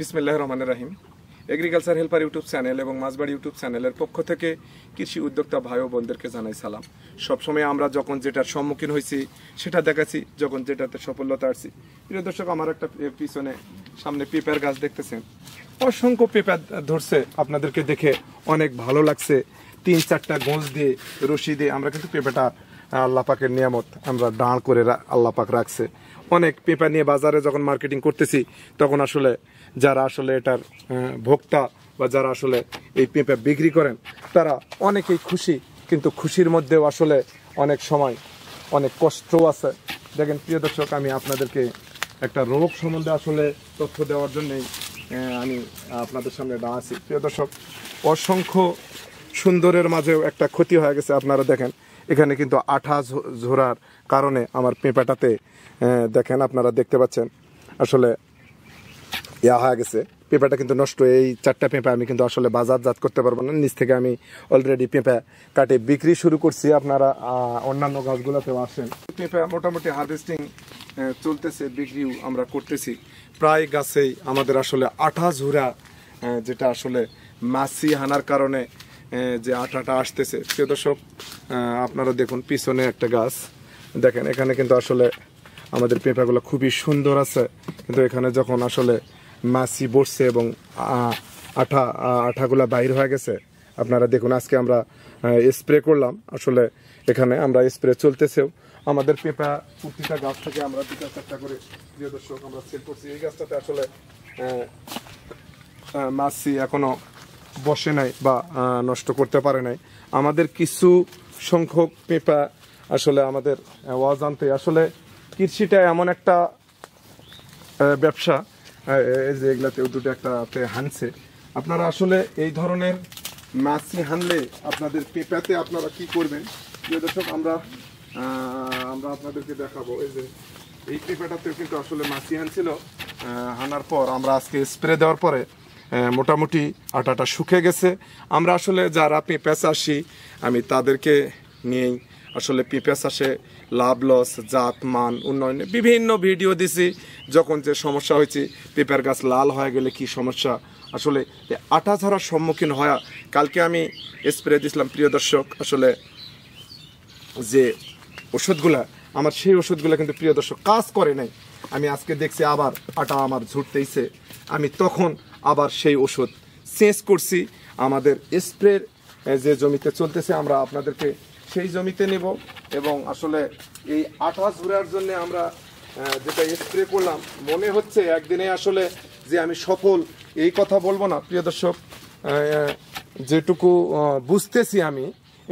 বিসমিল্লাহ রহমানের রাহিম এগ্রিকালচার হেল্পার ইউটিউব চ্যানেল এবং মাছবাড়ি ইউটিউব চ্যানেলের পক্ষ থেকে কৃষি উদ্যোক্তা ভাই ও বোনদেরকে জানাই সালাম সবসময় আমরা যখন যেটার সম্মুখীন হয়েছি সেটা দেখাচ্ছি যখন যেটাতে সফলতা আসছি প্রিয় দর্শক আমার একটা পিছনে সামনে পেপার গাছ দেখতেছেন অসংখ্য পেপার ধরছে আপনাদেরকে দেখে অনেক ভালো লাগছে তিন চারটা গোঁজ দিয়ে রশি দিয়ে আমরা কিন্তু পেঁপেটা আল্লাপাকের নিয়ামত আমরা দাঁড় করে আল্লাপাক রাখছে অনেক পেপার নিয়ে বাজারে যখন মার্কেটিং করতেছি তখন আসলে যারা আসলে এটার ভোক্তা বা যারা আসলে এই পেঁপে বিক্রি করেন তারা অনেকেই খুশি কিন্তু খুশির মধ্যেও আসলে অনেক সময় অনেক কষ্টও আছে দেখেন প্রিয় দর্শক আমি আপনাদেরকে একটা রোগ সম্বন্ধে আসলে তথ্য দেওয়ার জন্যেই আমি আপনাদের সামনে দাঁড়াছি প্রিয় দর্শক অসংখ্য সুন্দরের মাঝেও একটা ক্ষতি হয়ে গেছে আপনারা দেখেন এখানে কিন্তু আঠা ঝোরার কারণে আমার পেঁপাটাতে দেখেন আপনারা দেখতে পাচ্ছেন আসলে ইয়া হয়ে গেছে পেঁপাটা কিন্তু নষ্ট এই চারটা পেঁপা আমি কিন্তু আসলে বাজারজাত করতে পারবো না নিচ থেকে আমি অলরেডি পেঁপা কাটে বিক্রি শুরু করছি আপনারা অন্যান্য গাছগুলোতেও আসেন পেঁপা মোটামুটি হার্ভেস্টিং চলতেছে বিক্রিও আমরা করতেছি প্রায় গাছেই আমাদের আসলে আঠা ঝুরা যেটা আসলে মাছি হানার কারণে যে আঠাটা আসতেছে প্রিয় দর্শক আপনারা দেখুন পিছনে একটা গাছ দেখেন এখানে কিন্তু আসলে আমাদের পেঁপাগুলো খুবই সুন্দর আছে কিন্তু এখানে যখন আসলে মাছি বসছে এবং আঠা আঠাগুলা বাইর হয়ে গেছে আপনারা দেখুন আজকে আমরা স্প্রে করলাম আসলে এখানে আমরা স্প্রে চলতেছেও আমাদের পেঁপা প্রতিটা গাছ থেকে আমরা দুটা চারটা করে প্রিয় দর্শক আমরা সেল করছি এই গাছটাতে আসলে মাছি এখনও বসে নাই বা নষ্ট করতে পারে নাই আমাদের কিছু সংখ্যক পেঁপা আসলে আমাদের অজান্তে আসলে কৃষিটা এমন একটা ব্যবসা যে এগুলাতেও দুটো একটাতে হানছে আপনারা আসলে এই ধরনের মাছি হানলে আপনাদের পেঁপাতে আপনারা কি করবেন যে দর্শক আমরা আমরা আপনাদেরকে দেখাবো এই যে এই পেঁপাটাতেও কিন্তু আসলে মাছি হানছিল হানার পর আমরা আজকে স্প্রে দেওয়ার পরে মোটামুটি আটাটা শুকে গেছে আমরা আসলে যারা পেঁপে চাষি আমি তাদেরকে নিয়েই আসলে পেঁপে চাষে লাভ লস জাত মান উন্নয়নে বিভিন্ন ভিডিও দিছি যখন যে সমস্যা হয়েছে পেপার গাছ লাল হয়ে গেলে কি সমস্যা আসলে আটা ধরার সম্মুখীন হওয়া কালকে আমি স্প্রে দিয়েছিলাম প্রিয় দর্শক আসলে যে ওষুধগুলা আমার সেই ওষুধগুলো কিন্তু প্রিয় দর্শক কাজ করে নাই আমি আজকে দেখছি আবার আটা আমার ঝুটতেইছে আমি তখন আবার সেই ওষুধ চেঞ্জ করছি আমাদের স্প্রের যে জমিতে চলতেছে আমরা আপনাদেরকে সেই জমিতে নেব এবং আসলে এই আঠা ঘুরার জন্য আমরা যেটা স্প্রে করলাম মনে হচ্ছে একদিনে আসলে যে আমি সফল এই কথা বলবো না প্রিয় দর্শক যেটুকু বুঝতেছি আমি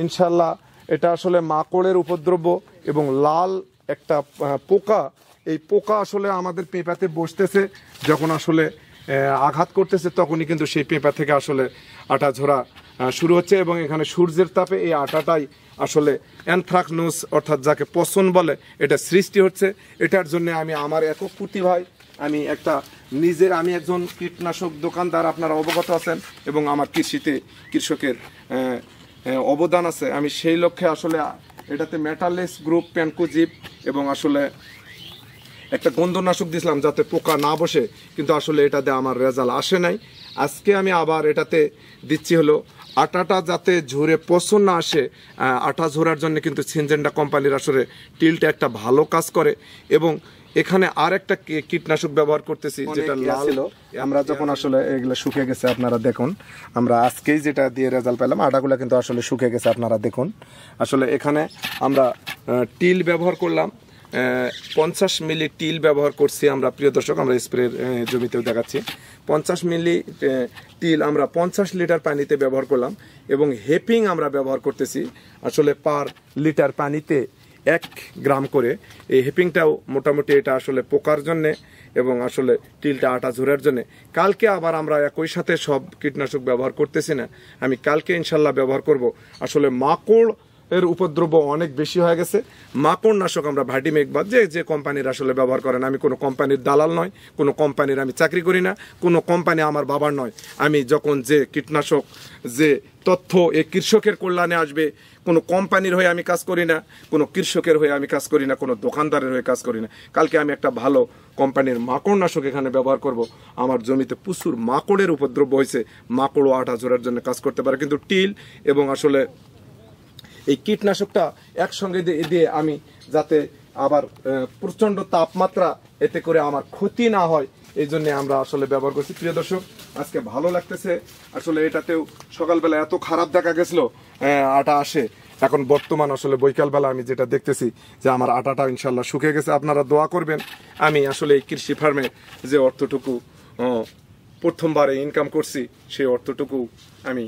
ইনশাল্লাহ এটা আসলে মাকড়ের উপদ্রব এবং লাল একটা পোকা এই পোকা আসলে আমাদের পেঁপাতে বসতেছে যখন আসলে আঘাত করতেছে তখনই কিন্তু সেই পেঁপা থেকে আসলে আটা ঝোরা শুরু হচ্ছে এবং এখানে সূর্যের তাপে এই আটাটাই আসলে অ্যানথ্রাকনোস অর্থাৎ যাকে পচন বলে এটা সৃষ্টি হচ্ছে এটার জন্য আমি আমার একক ভাই আমি একটা নিজের আমি একজন কীটনাশক দোকানদার আপনারা অবগত আছেন এবং আমার কৃষিতে কৃষকের অবদান আছে আমি সেই লক্ষ্যে আসলে এটাতে মেটালেস গ্রুপ প্যানকোজিপ এবং আসলে একটা গন্ধনাশক দিছিলাম যাতে পোকা না বসে কিন্তু আসলে এটাতে আমার রেজাল্ট আসে নাই আজকে আমি আবার এটাতে দিচ্ছি হলো আটাটা যাতে ঝুরে পছন্দ না আসে আটা ঝোরার জন্য কিন্তু সিনজেন্ডা কোম্পানির আসলে টিলটা একটা ভালো কাজ করে এবং এখানে আর একটা কীটনাশক ব্যবহার করতেছি যেটা লাল আমরা যখন আসলে এগুলো শুকিয়ে গেছে আপনারা দেখুন আমরা আজকেই যেটা দিয়ে রেজাল্ট পেলাম আটাগুলো কিন্তু আসলে শুকিয়ে গেছে আপনারা দেখুন আসলে এখানে আমরা টিল ব্যবহার করলাম পঞ্চাশ মিলি টিল ব্যবহার করছি আমরা প্রিয় দর্শক আমরা স্প্রে জমিতেও দেখাচ্ছি পঞ্চাশ মিলি তিল আমরা পঞ্চাশ লিটার পানিতে ব্যবহার করলাম এবং হেপিং আমরা ব্যবহার করতেছি আসলে পার লিটার পানিতে এক গ্রাম করে এই হেপিংটাও মোটামুটি এটা আসলে পোকার জন্যে এবং আসলে তিলটা আটা ঝোরার জন্যে কালকে আবার আমরা একই সাথে সব কীটনাশক ব্যবহার করতেছি না আমি কালকে ইনশাল্লাহ ব্যবহার করব আসলে মাকড় এর উপদ্রব অনেক বেশি হয়ে গেছে মাকড় নাশক আমরা ভাটি মেঘবাদ যে যে কোম্পানির আসলে ব্যবহার করেন আমি কোনো কোম্পানির দালাল নয় কোনো কোম্পানির আমি চাকরি করি না কোনো কোম্পানি আমার বাবার নয় আমি যখন যে কীটনাশক যে তথ্য এ কৃষকের কল্যাণে আসবে কোনো কোম্পানির হয়ে আমি কাজ করি না কোনো কৃষকের হয়ে আমি কাজ করি না কোনো দোকানদারের হয়ে কাজ করি না কালকে আমি একটা ভালো কোম্পানির মাকড়নাশক এখানে ব্যবহার করব আমার জমিতে প্রচুর মাকড়ের উপদ্রব হয়েছে মাকড় ও আটা জোড়ার জন্য কাজ করতে পারে কিন্তু টিল এবং আসলে এই কীটনাশকটা একসঙ্গে দিয়ে আমি যাতে আবার প্রচণ্ড তাপমাত্রা এতে করে আমার ক্ষতি না হয় এই জন্য আমরা আসলে ব্যবহার করছি প্রিয় দর্শক আজকে ভালো লাগতেছে আসলে এটাতেও সকালবেলা এত খারাপ দেখা গেছিলো আটা আসে এখন বর্তমান আসলে বৈকালবেলা আমি যেটা দেখতেছি যে আমার আটাটা ইনশাল্লাহ শুকিয়ে গেছে আপনারা দোয়া করবেন আমি আসলে এই কৃষি ফার্মে যে অর্থটুকু প্রথমবারে ইনকাম করছি সেই অর্থটুকু আমি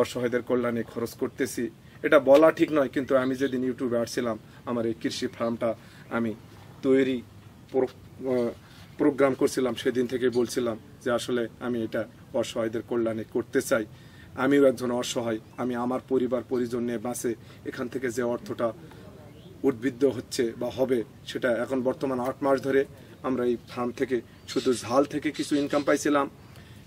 অসহায়দের কল্যাণে খরচ করতেছি এটা বলা ঠিক নয় কিন্তু আমি যেদিন ইউটিউবে আসছিলাম আমার এই কৃষি ফার্মটা আমি তৈরি প্রোগ্রাম করছিলাম সেদিন থেকে বলছিলাম যে আসলে আমি এটা অসহায়দের কল্যাণে করতে চাই আমিও একজন অসহায় আমি আমার পরিবার পরিজন নিয়ে বাঁচে এখান থেকে যে অর্থটা উদ্বৃদ্ধ হচ্ছে বা হবে সেটা এখন বর্তমান আট মাস ধরে আমরা এই ফার্ম থেকে শুধু ঝাল থেকে কিছু ইনকাম পাইছিলাম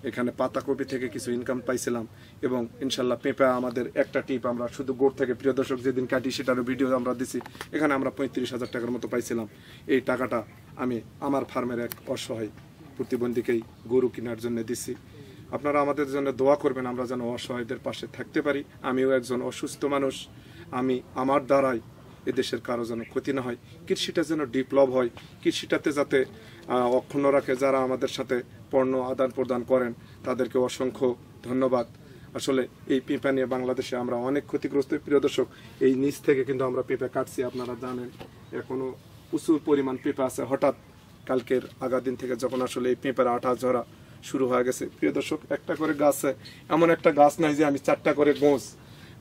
এখানে পাতাকপি থেকে কিছু ইনকাম পাইছিলাম এবং ইনশাল্লাহ পেঁপা আমাদের একটা টিপ আমরা শুধু গোড় থেকে প্রিয় দর্শক যেদিন কাটি সেটারও ভিডিও আমরা দিছি এখানে আমরা পঁয়ত্রিশ হাজার টাকার মতো পাইছিলাম এই টাকাটা আমি আমার ফার্মের এক অসহায় প্রতিবন্ধীকেই গরু কেনার জন্য দিছি আপনারা আমাদের জন্য দোয়া করবেন আমরা যেন অসহায়দের পাশে থাকতে পারি আমিও একজন অসুস্থ মানুষ আমি আমার দ্বারাই এদেশের কারো যেন ক্ষতি না হয় কৃষিটা যেন ডিপ্লব হয় কৃষিটাতে যাতে অক্ষুণ্ণ রাখে যারা আমাদের সাথে পণ্য আদান প্রদান করেন তাদেরকে অসংখ্য ধন্যবাদ আসলে এই পেঁপা নিয়ে বাংলাদেশে আমরা অনেক ক্ষতিগ্রস্ত প্রিয় দর্শক এই নিচ থেকে কিন্তু আমরা পেঁপে কাটছি আপনারা জানেন এখনও প্রচুর পরিমাণ পেঁপা আছে হঠাৎ কালকের আগা দিন থেকে যখন আসলে এই পেঁপার আঠা ঝরা শুরু হয়ে গেছে প্রিয় দর্শক একটা করে গাছে এমন একটা গাছ নাই যে আমি চারটা করে গোছ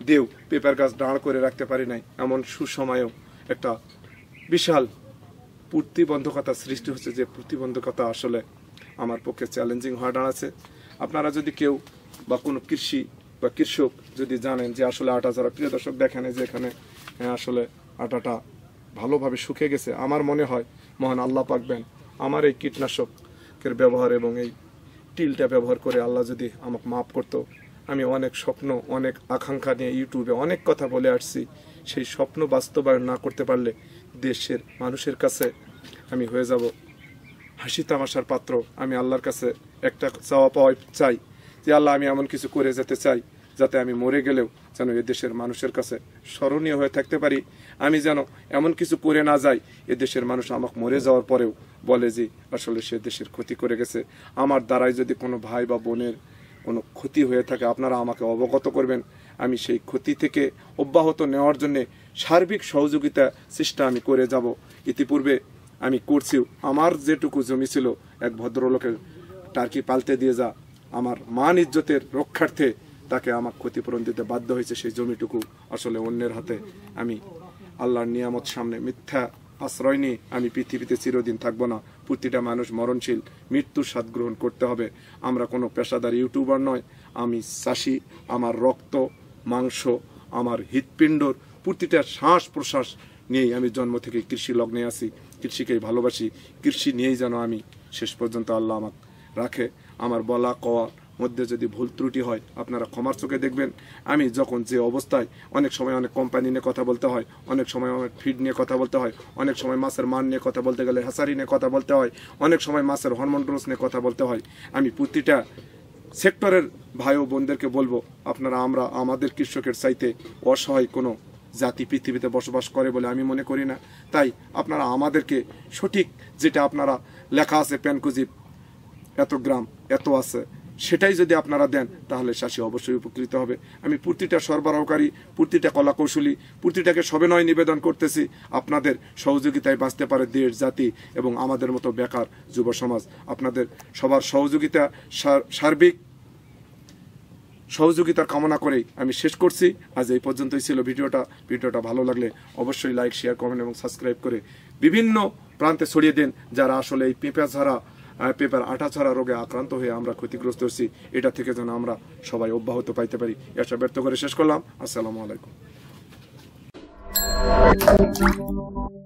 দেও পেপার গাছ দাঁড় করে রাখতে পারি নাই এমন সুসময়েও একটা বিশাল প্রতিবন্ধকতা সৃষ্টি হচ্ছে যে প্রতিবন্ধকতা আসলে আমার পক্ষে চ্যালেঞ্জিং হওয়া দাঁড়াচ্ছে আপনারা যদি কেউ বা কোনো কৃষি বা কৃষক যদি জানেন যে আসলে আটা যারা প্রিয় দর্শক দেখেন যে এখানে আসলে আটাটা ভালোভাবে শুকে গেছে আমার মনে হয় মহান আল্লাহ পাকবেন আমার এই কীটনাশকের ব্যবহার এবং এই টিলটা ব্যবহার করে আল্লাহ যদি আমাকে মাফ করতো আমি অনেক স্বপ্ন অনেক আকাঙ্ক্ষা নিয়ে ইউটিউবে অনেক কথা বলে আসছি সেই স্বপ্ন বাস্তবায়ন না করতে পারলে দেশের মানুষের কাছে আমি হয়ে যাব হাসি তামাশার পাত্র আমি আল্লাহর কাছে একটা চাওয়া পাওয়া চাই যে আল্লাহ আমি এমন কিছু করে যেতে চাই যাতে আমি মরে গেলেও যেন দেশের মানুষের কাছে স্মরণীয় হয়ে থাকতে পারি আমি যেন এমন কিছু করে না যাই দেশের মানুষ আমাকে মরে যাওয়ার পরেও বলে যে আসলে সে দেশের ক্ষতি করে গেছে আমার দ্বারাই যদি কোনো ভাই বা বোনের কোনো ক্ষতি হয়ে থাকে আপনারা আমাকে অবগত করবেন আমি সেই ক্ষতি থেকে অব্যাহত নেওয়ার জন্যে সার্বিক সহযোগিতা চেষ্টা আমি করে যাব ইতিপূর্বে আমি করছি আমার যেটুকু জমি ছিল এক ভদ্রলোকের টার্কি পাল্টে দিয়ে যা আমার মান ইজ্জতের রক্ষার্থে তাকে আমার ক্ষতিপূরণ দিতে বাধ্য হয়েছে সেই জমিটুকু আসলে অন্যের হাতে আমি আল্লাহর নিয়ামত সামনে মিথ্যা আশ্রয় নিয়ে আমি পৃথিবীতে চিরদিন থাকবো না প্রতিটা মানুষ মরণশীল মৃত্যুর স্বাদ গ্রহণ করতে হবে আমরা কোনো পেশাদার ইউটিউবার নয় আমি চাষি আমার রক্ত মাংস আমার হৃৎপিণ্ডর প্রতিটা শ্বাস প্রশ্বাস নিয়েই আমি জন্ম থেকে কৃষি লগ্নে আসি কৃষিকেই ভালোবাসি কৃষি নিয়েই যেন আমি শেষ পর্যন্ত আল্লাহ আমাকে রাখে আমার বলা কওয়া মধ্যে যদি ভুল ত্রুটি হয় আপনারা ক্ষমার চোখে দেখবেন আমি যখন যে অবস্থায় অনেক সময় অনেক কোম্পানি নিয়ে কথা বলতে হয় অনেক সময় অনেক ফিড নিয়ে কথা বলতে হয় অনেক সময় মাছের মান নিয়ে কথা বলতে গেলে হেসারি নিয়ে কথা বলতে হয় অনেক সময় মাছের হরমোন ড্রোস নিয়ে কথা বলতে হয় আমি প্রতিটা সেক্টরের ভাই ও বোনদেরকে বলবো আপনারা আমরা আমাদের কৃষকের চাইতে অসহায় কোনো জাতি পৃথিবীতে বসবাস করে বলে আমি মনে করি না তাই আপনারা আমাদেরকে সঠিক যেটা আপনারা লেখা আছে প্যানকুজিব এত গ্রাম এত আছে সেটাই যদি আপনারা দেন তাহলে চাষী অবশ্যই উপকৃত হবে আমি প্রতিটা সরবরাহকারী প্রতিটা কলাকৌশলী প্রতিটাকে নয় নিবেদন করতেছি আপনাদের সহযোগিতায় বাঁচতে পারে দেশ জাতি এবং আমাদের মতো বেকার যুব সমাজ আপনাদের সবার সহযোগিতা সার্বিক সহযোগিতার কামনা করেই আমি শেষ করছি আজ এই পর্যন্তই ছিল ভিডিওটা ভিডিওটা ভালো লাগলে অবশ্যই লাইক শেয়ার কমেন্ট এবং সাবস্ক্রাইব করে বিভিন্ন প্রান্তে ছড়িয়ে দিন যারা আসলে এই পেঁপা ছাড়া পেপার আটা ছাড়া রোগে আক্রান্ত হয়ে আমরা ক্ষতিগ্রস্ত হচ্ছি এটা থেকে যেন আমরা সবাই অব্যাহত পাইতে পারি এটা ব্যর্থ করে শেষ করলাম আসসালামু আলাইকুম